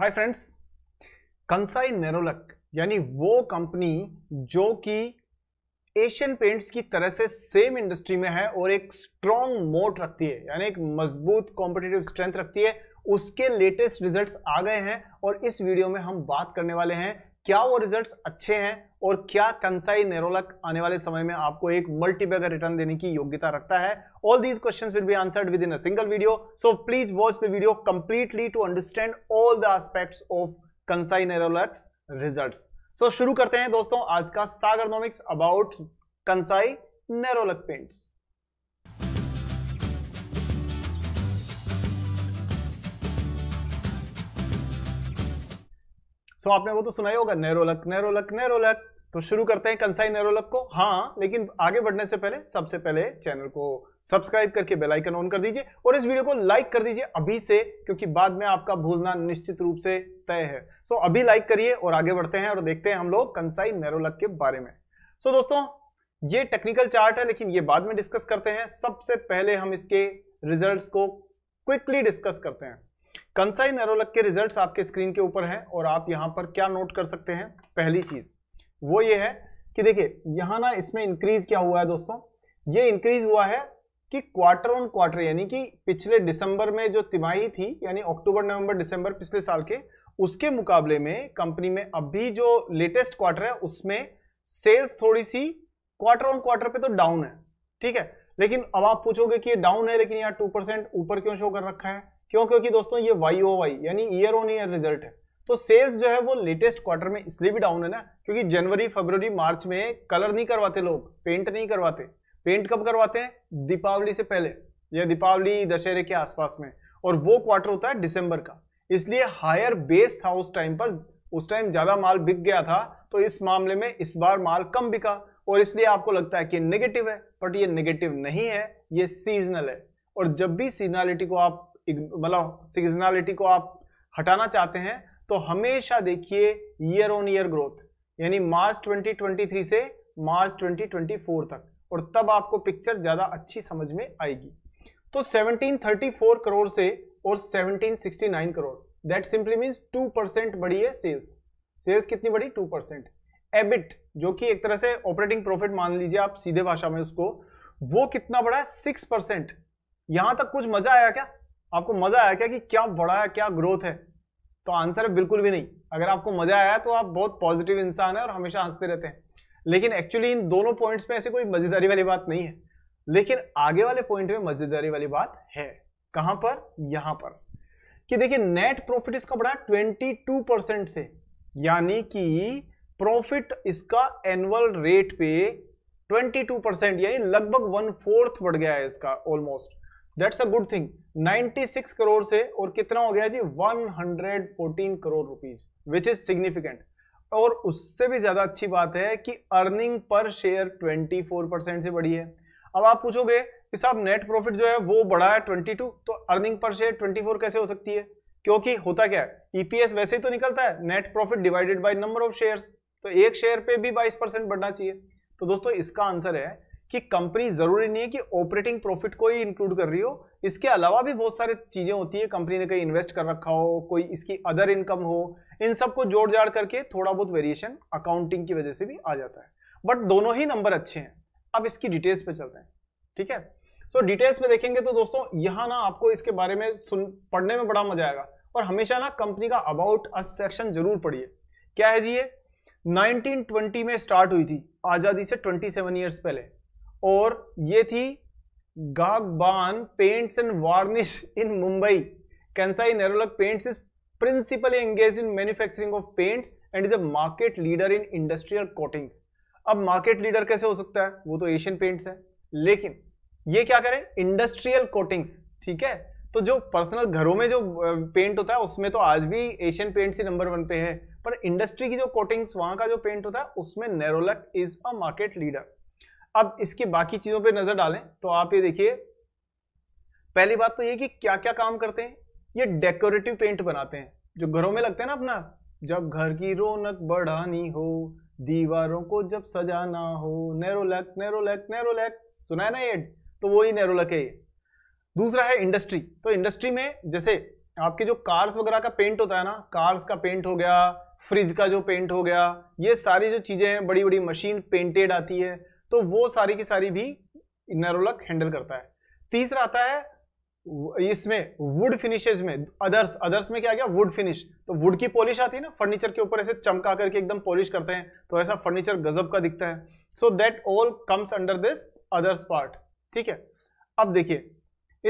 hi friends Kansai नेरोलक यानी वो company जो कि एशियन पेंट्स की तरह से सेम इंडस्ट्री में है और एक स्ट्रॉन्ग मोट रखती है यानी एक मजबूत कॉम्पिटेटिव स्ट्रेंथ रखती है उसके लेटेस्ट रिजल्ट्स आ गए हैं और इस वीडियो में हम बात करने वाले हैं क्या वो रिजल्ट्स अच्छे हैं और क्या कंसाई नेरोलक आने वाले समय में आपको एक मल्टीबैगर रिटर्न देने की योग्यता रखता है all these question will be answered within a single video so please watch the video completely to understand all the aspects of Kansai Nerolac result so शुरू करते हैं दोस्तों आज का सागरनोमिक्स about Kansai Nerolac paints so आपने वो तो सुना होगा नेरोलक नेरोलक नेरोलक तो शुरू करते हैं कंसाई नेरोलक को हाँ लेकिन आगे बढ़ने से पहले सबसे पहले चैनल को सब्सक्राइब करके बेल आइकन ऑन कर दीजिए और इस वीडियो को लाइक कर दीजिए अभी से क्योंकि बाद में आपका भूलना निश्चित रूप से तय है सो अभी लाइक करिए और आगे बढ़ते हैं और देखते हैं हम लोग कंसाई नेरोलक के बारे में सो दोस्तों ये टेक्निकल चार्ट है लेकिन ये बाद में डिस्कस करते हैं सबसे पहले हम इसके रिजल्ट को क्विकली डिस्कस करते हैं कंसाई एरोलक के रिजल्ट्स आपके स्क्रीन के ऊपर हैं और आप यहाँ पर क्या नोट कर सकते हैं पहली चीज वो ये है कि देखिए यहाँ ना इसमें इंक्रीज क्या हुआ है दोस्तों ये इंक्रीज हुआ है कि क्वार्टर ऑन क्वार्टर यानी कि पिछले दिसंबर में जो तिमाही थी यानी अक्टूबर नवंबर दिसंबर पिछले साल के उसके मुकाबले में कंपनी में अभी जो लेटेस्ट क्वार्टर है उसमें सेल्स थोड़ी सी क्वार्टर ऑन क्वार्टर पे तो डाउन है ठीक है लेकिन अब आप पूछोगे कि ये डाउन है लेकिन यार टू परसेंट ऊपर क्यों शो कर रखा है क्यों क्योंकि दोस्तों ये वाई ओ वाई यानी ईयर ऑन ईयर रिजल्ट है तो सेल्स जो है वो लेटेस्ट क्वार्टर में इसलिए भी डाउन है ना क्योंकि जनवरी फरवरी मार्च में कलर नहीं करवाते लोग पेंट नहीं करवाते पेंट कब करवाते हैं दीपावली से पहले या दीपावली दशहरे के आसपास में और वो क्वार्टर होता है दिसंबर का इसलिए हायर बेस था उस टाइम पर उस टाइम ज्यादा माल बिक गया था तो इस मामले में इस बार माल कम बिका और इसलिए आपको लगता है कि नेगेटिव है बट ये नेगेटिव नहीं है ये सीजनल है और जब भी सीजनलिटी को आप मतलब सीजनलिटी को आप हटाना चाहते हैं तो हमेशा देखिए ईयर ऑन ईयर ग्रोथ यानी मार्च 2023 से मार्च 2024 तक और तब आपको पिक्चर ज़्यादा अच्छी समझ में आएगी तो 1734 करोड़ से और 1769 crore that simply means 2 percent बढ़ी है सेल्स सेल्स कितनी बढ़ी 2 परसेंट एबिट जो कि एक तरह से ऑपरेटिंग प्रॉफिट मान लीजिए आप सीधे भाषा में उसको वो कितना बढ़ा है सिक्स यहां तक कुछ मजा आया क्या आपको मजा आया क्या कि क्या बड़ा है क्या ग्रोथ है तो आंसर है बिल्कुल भी नहीं अगर आपको मजा आया तो आप बहुत पॉजिटिव इंसान है और हमेशा हंसते रहते हैं लेकिन एक्चुअली इन दोनों पॉइंट्स में ऐसी कोई मजेदारी वाली बात नहीं है लेकिन आगे वाले पॉइंट में मजेदारी वाली बात है कहां पर यहां पर कि देखिए नेट प्रॉफिट इसका बढ़ा 22 परसेंट से यानी कि प्रॉफिट इसका एनुअल रेट पे 22 परसेंट यानी लगभग वन फोर्थ बढ़ गया है इसका almost that's a good thing 96 crore से और कितना हो गया जी 114 crore rupees which is significant और उससे भी ज्यादा अच्छी बात है कि अर्निंग पर शेयर 24 परसेंट से बढ़ी है अब आप पूछोगे कि साहब नेट प्रॉफिट जो है वो बढ़ा है 22 तो अर्निंग पर शेयर 24 कैसे हो सकती है क्योंकि होता क्या है ईपीएस e वैसे ही तो निकलता है net profit divided by number of shares तो एक शेयर पे भी 22 परसेंट बढ़ना चाहिए तो दोस्तों इसका आंसर है कि कंपनी जरूरी नहीं है कि ऑपरेटिंग प्रॉफिट को ही इंक्लूड कर रही हो इसके अलावा भी बहुत सारी चीजें होती है कंपनी ने कहीं इन्वेस्ट कर रखा हो कोई इसकी अदर इनकम हो इन सबको जोड़ जाड़ करके थोड़ा बहुत वेरिएशन अकाउंटिंग की वजह से भी आ जाता है बट दोनों ही नंबर अच्छे हैं अब इसकी डिटेल्स पे चलते हैं ठीक है सो डिटेल्स में देखेंगे तो दोस्तों यहां ना आपको इसके बारे में सुन पढ़ने में बड़ा मजा आएगा और हमेशा ना कंपनी का अबाउट अ सेक्शन जरूर पढ़िए क्या है जी ये 1920 में स्टार्ट हुई थी आज़ादी से 27 इयर्स पहले और ये थी गागबान paints and varnish in Mumbai Kansai Nerolac paints is principally engage in manufacturing of paints and is a market leader in industrial coatings अब मार्केट लीडर कैसे हो सकता है वो तो एशियन पेंट्स है लेकिन ये क्या करें इंडस्ट्रियल कोटिंग्स ठीक है तो जो पर्सनल घरों में जो पेंट होता है उसमें तो आज भी एशियन पेंट्स ही नंबर वन पे है पर इंडस्ट्री की जो कोटिंग्स वहां का जो पेंट होता है उसमें Nerolac is a market leader अब इसकी बाकी चीजों पे नजर डालें तो आप ये देखिए पहली बात तो ये कि क्या क्या काम करते हैं ये डेकोरेटिव पेंट बनाते हैं जो घरों में लगते हैं ना अपना जब घर की रौनक बढ़ानी हो दीवारों को जब सजाना हो नेरोलैक नेरोलैक नेरोलैक सुना है ना ये तो वो ही नेरोलैक है दूसरा है इंडस्ट्री तो इंडस्ट्री में जैसे आपके जो कार्स वगैरह का पेंट होता है ना कार्स का पेंट हो गया फ्रिज का जो पेंट हो गया ये सारी जो चीजें हैं बड़ी बड़ी मशीन पेंटेड आती है तो वो सारी की सारी भी नरोलक हैंडल करता है तीसरा आता है इसमें वुड फिनिशेज में अदर्स अदर्स में क्या गया वुड फिनिश तो वुड की पॉलिश आती है ना फर्नीचर के ऊपर ऐसे चमका करके एकदम पॉलिश करते हैं तो ऐसा फर्नीचर गजब का दिखता है so that all comes under this others part ठीक है अब देखिए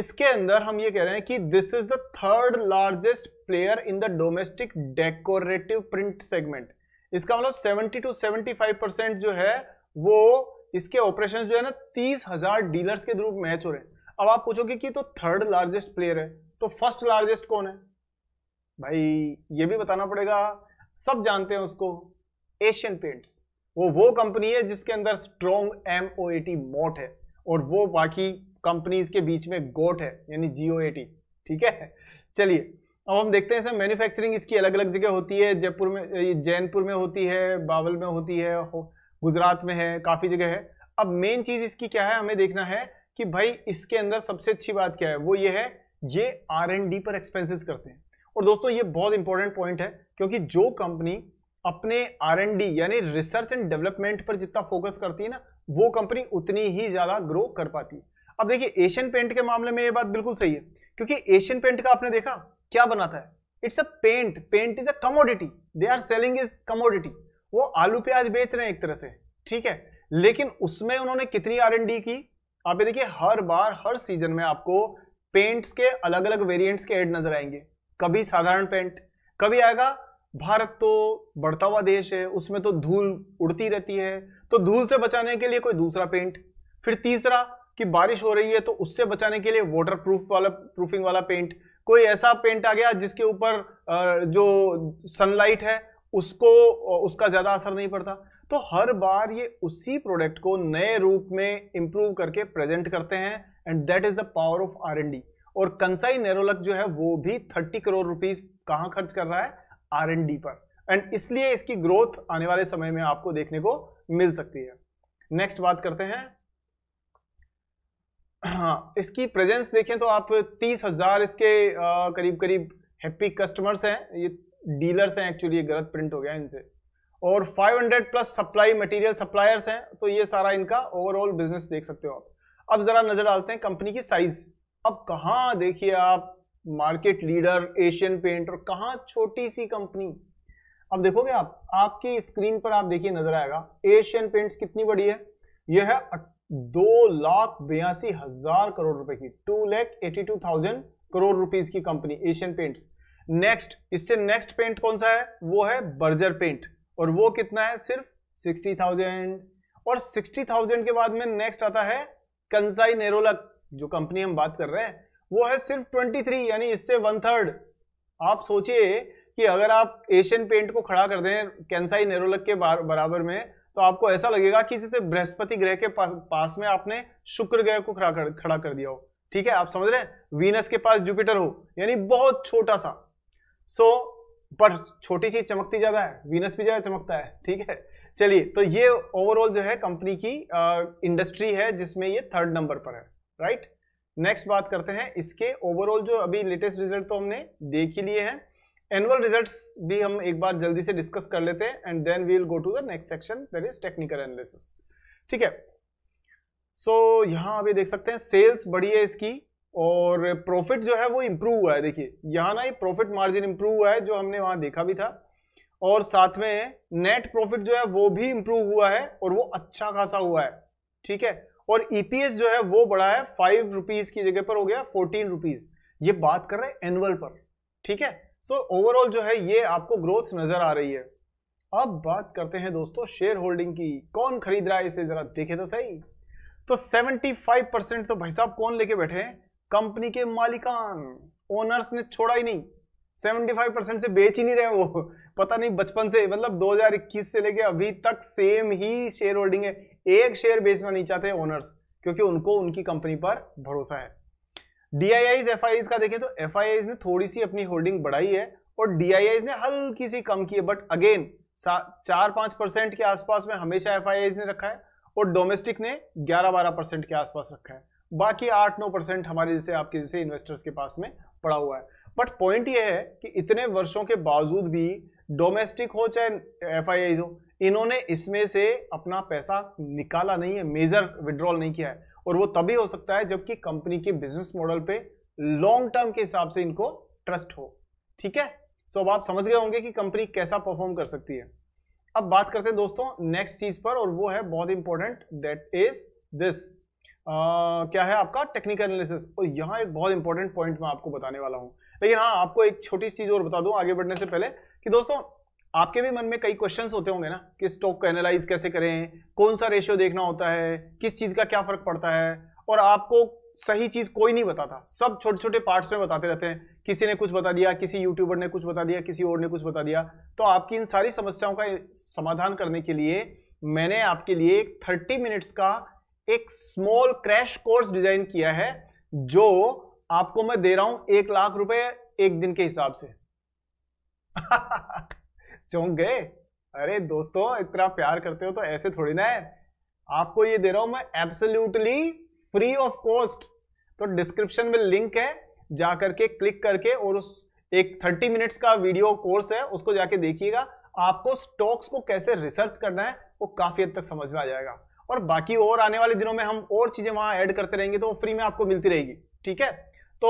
इसके अंदर हम ये कह रहे हैं कि this is the third largest player in the domestic decorative print segment इसका मतलब 70 टू 75 परसेंट जो है वो इसके ऑपरेशन जो है ना तीस हजार डीलर्स के थ्रू मैच हो रहे हैं अब आप पूछोगे कि तो थर्ड लार्जेस्ट प्लेयर है तो फर्स्ट लार्जेस्ट कौन है भाई ये भी बताना पड़ेगा सब जानते हैं उसको एशियन पेंट्स वो वो कंपनी है जिसके अंदर स्ट्रॉन्ग एम ओ एटी मोट है और वो बाकी कंपनीज के बीच में गोट है यानी जीओ एटी ठीक है चलिए अब हम देखते हैं सर मैन्युफैक्चरिंग इसकी अलग अलग जगह होती है जयपुर में जैनपुर में होती है बावल में होती है गुजरात में है काफी जगह है अब मेन चीज इसकी क्या है हमें देखना है कि भाई इसके अंदर सबसे अच्छी बात क्या है वो ये है ये आर एंड डी पर एक्सपेंसिस करते हैं और दोस्तों ये बहुत इंपॉर्टेंट पॉइंट है क्योंकि जो कंपनी अपने आर एंड डी यानी रिसर्च एंड डेवलपमेंट पर जितना फोकस करती है ना वो कंपनी उतनी ही ज्यादा ग्रो कर पाती है अब देखिए एशियन पेंट के मामले में ये बात बिल्कुल सही है क्योंकि एशियन पेंट का आपने देखा क्या बनाता है it's a paint paint is a commodity they are selling is commodity वो आलू प्याज बेच रहे हैं एक तरह से ठीक है लेकिन उसमें उन्होंने कितनी आर की आप ये देखिए हर बार हर सीजन में आपको पेंट्स के अलग अलग वेरिएंट्स के एड नजर आएंगे कभी साधारण पेंट कभी आएगा भारत तो बढ़ता हुआ देश है उसमें तो धूल उड़ती रहती है तो धूल से बचाने के लिए कोई दूसरा पेंट फिर तीसरा कि बारिश हो रही है तो उससे बचाने के लिए वाटर प्रूफ वाला प्रूफिंग वाला पेंट कोई ऐसा पेंट आ गया जिसके ऊपर जो सनलाइट है उसको उसका ज़्यादा असर नहीं पड़ता तो हर बार ये उसी प्रोडक्ट को नए रूप में इंप्रूव करके प्रेजेंट करते हैं and that is the power of R and D और कंसाई नेरोलक जो है वो भी थर्टी करोड़ रुपीज कहां खर्च कर रहा है आर एन डी पर एंड इसलिए इसकी ग्रोथ आने वाले समय में आपको देखने को मिल सकती है नेक्स्ट बात करते हैं हाँ इसकी प्रेजेंस देखें तो आप तीस हजार इसके करीब करीब हैप्पी कस्टमर्स हैं ये डीलर्स हैं एक्चुअली ये गलत प्रिंट हो गया इनसे और 500 प्लस सप्लाई मटेरियल सप्लायर्स हैं तो ये सारा इनका ओवरऑल बिजनेस देख सकते हो आप अब जरा नजर डालते हैं कंपनी की साइज अब कहाँ देखिए आप मार्केट लीडर एशियन पेंट और कहाँ छोटी सी कंपनी अब देखोगे आप आपकी स्क्रीन पर आप देखिए नजर आएगा एशियन पेंट्स कितनी बड़ी है यह है दो लाख बयासी हजार करोड़ रुपए की two lakh eighty two thousand crore rupees की कंपनी एशियन पेंट्स नेक्स्ट इससे नेक्स्ट पेंट कौन सा है वो है बर्जर पेंट और वो कितना है सिर्फ सिक्सटी थाउजेंड और सिक्सटी थाउजेंड के बाद में नेक्स्ट आता है कंसाई नेरोलक जो कंपनी हम बात कर रहे हैं वो है सिर्फ ट्वेंटी थ्री यानी इससे वन थर्ड आप सोचिए कि अगर आप एशियन पेंट को खड़ा कर दें कैंसाई नेरोलक के बराबर में तो आपको ऐसा लगेगा कि जैसे बृहस्पति ग्रह के पास में आपने शुक्र ग्रह को खड़ा कर खड़ा कर दिया हो ठीक है आप समझ रहे हैं वीनस के पास जुपिटर हो यानी बहुत छोटा सा सो so, पर छोटी चीज चमकती ज्यादा है वीनस भी ज्यादा चमकता है ठीक है चलिए तो ये ओवरऑल जो है कंपनी की इंडस्ट्री है जिसमें ये थर्ड नंबर पर है राइट नेक्स्ट बात करते हैं इसके ओवरऑल जो अभी लेटेस्ट रिजल्ट तो हमने देख ही लिए हैं एनुअल रिजल्ट्स भी हम एक बार जल्दी से डिस्कस कर लेते हैं and then we will go to the next section that is technical analysis ठीक है सो so, यहाँ अभी देख सकते हैं सेल्स बढ़ी है इसकी और प्रॉफिट जो है वो इम्प्रूव हुआ है देखिए यहाँ ना ये प्रॉफिट मार्जिन इम्प्रूव हुआ है जो हमने वहाँ देखा भी था और साथ में नेट प्रॉफिट जो है वो भी इम्प्रूव हुआ है और वो अच्छा खासा हुआ है ठीक है और ईपीएस e जो है वो बढ़ा है फाइव रुपीज की जगह पर हो गया फोर्टीन रुपीज ये बात कर रहे हैं एनुअल पर ठीक है सो so, ओवरऑल जो है ये आपको ग्रोथ नजर आ रही है अब बात करते हैं दोस्तों शेयर होल्डिंग की कौन खरीद रहा है इसे जरा देखे तो सही तो 75 परसेंट तो भाई साहब कौन लेके बैठे हैं कंपनी के मालिकान ओनर्स ने छोड़ा ही नहीं 75 परसेंट से बेच ही नहीं रहे वो पता नहीं बचपन से मतलब 2021 से लेके अभी तक सेम ही शेयर होल्डिंग है एक शेयर बेचना नहीं चाहते ओनर्स क्योंकि उनको उनकी कंपनी पर भरोसा है डीआईआईज एफ का देखें तो एफ ने थोड़ी सी अपनी होल्डिंग बढ़ाई है और डीआईआईज ने हल्की सी कम की है बट अगेन चार पांच परसेंट के आसपास में हमेशा एफ ने रखा है और डोमेस्टिक ने ग्यारह बारह परसेंट के आसपास रखा है बाकी आठ नौ परसेंट हमारे जैसे आपके जैसे इन्वेस्टर्स के पास में पड़ा हुआ है बट पॉइंट ये है कि इतने वर्षों के बावजूद भी डोमेस्टिक हो चाहे एफ हो इन्होंने इसमें से अपना पैसा निकाला नहीं है मेजर विड्रॉल नहीं किया है और वो तभी हो सकता है जबकि कंपनी के बिजनेस मॉडल पे लॉन्ग टर्म के हिसाब से इनको ट्रस्ट हो ठीक है सो अब आप समझ गए होंगे कि कंपनी कैसा परफॉर्म कर सकती है अब बात करते हैं दोस्तों नेक्स्ट चीज पर और वो है बहुत इंपॉर्टेंट दैट इज दिस क्या है आपका टेक्निकल एनालिसिस और यहाँ एक बहुत इंपॉर्टेंट पॉइंट मैं आपको बताने वाला हूँ लेकिन हाँ आपको एक छोटी सी चीज और बता दू आगे बढ़ने से पहले कि दोस्तों आपके भी मन में कई क्वेश्चंस होते होंगे ना कि स्टॉक को एनालाइज कैसे करें कौन सा रेशियो देखना होता है किस चीज का क्या फर्क पड़ता है और आपको सही चीज कोई नहीं बताता सब छोटे छोटे पार्ट्स में बताते रहते हैं किसी ने कुछ बता दिया किसी यूट्यूबर ने कुछ बता दिया किसी और ने कुछ बता दिया तो आपकी इन सारी समस्याओं का समाधान करने के लिए मैंने आपके लिए एक थर्टी मिनट्स का एक स्मॉल क्रैश कोर्स डिजाइन किया है जो आपको मैं दे रहा हूं एक लाख रुपए एक दिन के हिसाब से चौंक गए अरे दोस्तों इतना प्यार करते हो तो ऐसे थोड़ी ना है आपको ये दे रहा हूं मैं एब्सोल्यूटली फ्री ऑफ कॉस्ट तो डिस्क्रिप्शन में लिंक है जाकर के क्लिक करके और उस एक 30 मिनट्स का वीडियो कोर्स है उसको जाके देखिएगा आपको स्टॉक्स को कैसे रिसर्च करना है वो काफी हद तक समझ में आ जाएगा और बाकी और आने वाले दिनों में हम और चीजें वहां ऐड करते रहेंगे तो फ्री में आपको मिलती रहेगी ठीक है तो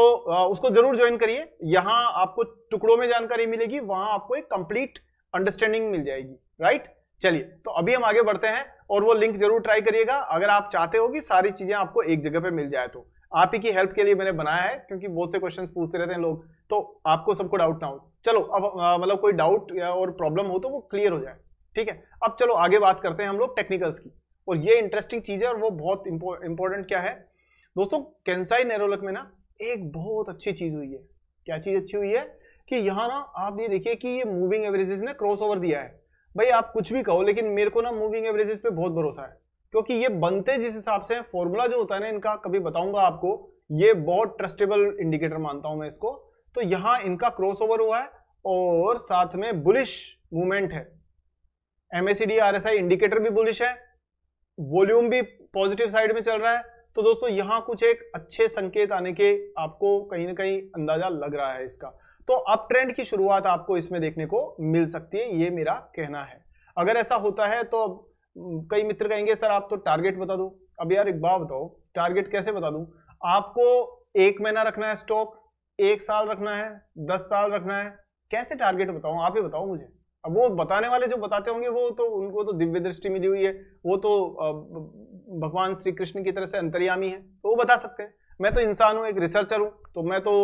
उसको जरूर ज्वाइन करिए यहां आपको टुकड़ों में जानकारी मिलेगी वहां आपको एक कंप्लीट अंडरस्टैंडिंग मिल जाएगी राइट चलिए तो अभी हम आगे बढ़ते हैं और वो लिंक जरूर ट्राई करिएगा अगर आप चाहते हो कि सारी चीजें आपको एक जगह पे मिल जाए तो आप ही की हेल्प के लिए मैंने बनाया है क्योंकि बहुत से क्वेश्चन पूछते रहते हैं लोग तो आपको सबको डाउट ना हो चलो अब मतलब कोई डाउट और प्रॉब्लम हो तो वो क्लियर हो जाए ठीक है अब चलो आगे बात करते हैं हम लोग टेक्निकल्स की और ये इंटरेस्टिंग चीज है और वो बहुत इंपॉर्टेंट क्या है दोस्तों कैंसाई नेरोलक में ना एक बहुत अच्छी चीज हुई है क्या चीज अच्छी हुई है कि यहाँ ना आप ये देखिए कि ये मूविंग एवरेजेस ने क्रॉस ओवर दिया है भाई आप कुछ भी कहो लेकिन मेरे को ना मूविंग एवरेजेस पे बहुत भरोसा है क्योंकि ये बनते जिस हिसाब से फॉर्मूला जो होता है ना इनका कभी बताऊंगा आपको ये बहुत ट्रस्टेबल इंडिकेटर मानता हूं मैं इसको तो यहां इनका क्रॉस ओवर हुआ है और साथ में बुलिश मूवमेंट है एमएसीडी आरएसआई इंडिकेटर भी बुलिश है वॉल्यूम भी पॉजिटिव साइड में चल रहा है तो दोस्तों यहां कुछ एक अच्छे संकेत आने के आपको कहीं ना कहीं अंदाजा लग रहा है इसका तो अप ट्रेंड की शुरुआत आपको इसमें देखने को मिल सकती है ये मेरा कहना है अगर ऐसा होता है तो कई मित्र कहेंगे सर आप तो टारगेट बता दो अब यार एक बात बताओ टारगेट कैसे बता दू आपको एक महीना रखना है स्टॉक एक साल रखना है दस साल रखना है कैसे टारगेट बताऊ आप ही बताओ मुझे अब वो बताने वाले जो बताते होंगे वो तो उनको तो दिव्य दृष्टि मिली हुई है वो तो भगवान श्री कृष्ण की तरह से अंतर्यामी है तो वो बता सकते हैं मैं तो इंसान हूँ एक रिसर्चर हूँ तो मैं तो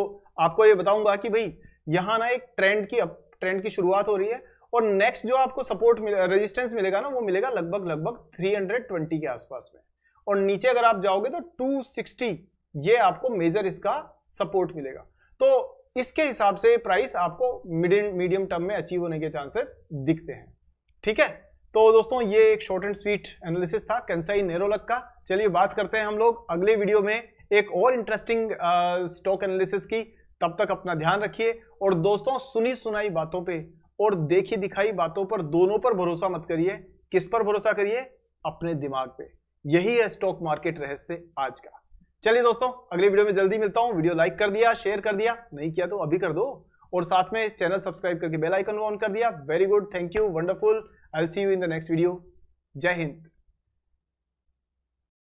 आपको ये बताऊंगा कि भाई यहाँ ना एक ट्रेंड की ट्रेंड की शुरुआत हो रही है और नेक्स्ट जो आपको सपोर्ट मिले रेजिस्टेंस मिलेगा ना वो मिलेगा लगभग लगभग 320 के आसपास में और नीचे अगर आप जाओगे तो 260 ये आपको मेजर इसका सपोर्ट मिलेगा तो इसके हिसाब से प्राइस आपको मीडियम टर्म में अचीव होने के चांसेस दिखते हैं ठीक है तो दोस्तों ये एक शॉर्ट एंड स्वीट एनालिसिस था कैंसाई नेरोलक का चलिए बात करते हैं हम लोग अगले वीडियो में एक और इंटरेस्टिंग स्टॉक एनालिसिस की तब तक अपना ध्यान रखिए और दोस्तों सुनी सुनाई बातों पे और देखी दिखाई बातों पर दोनों पर भरोसा मत करिए किस पर भरोसा करिए अपने दिमाग पे यही है स्टॉक मार्केट रहस्य आज का चलिए दोस्तों अगले वीडियो में जल्दी मिलता हूँ वीडियो लाइक कर दिया शेयर कर दिया नहीं किया तो अभी कर दो और साथ में चैनल सब्सक्राइब करके बेल आइकन ऑन कर दिया very good thank you wonderful I see you in the next video जय हिंद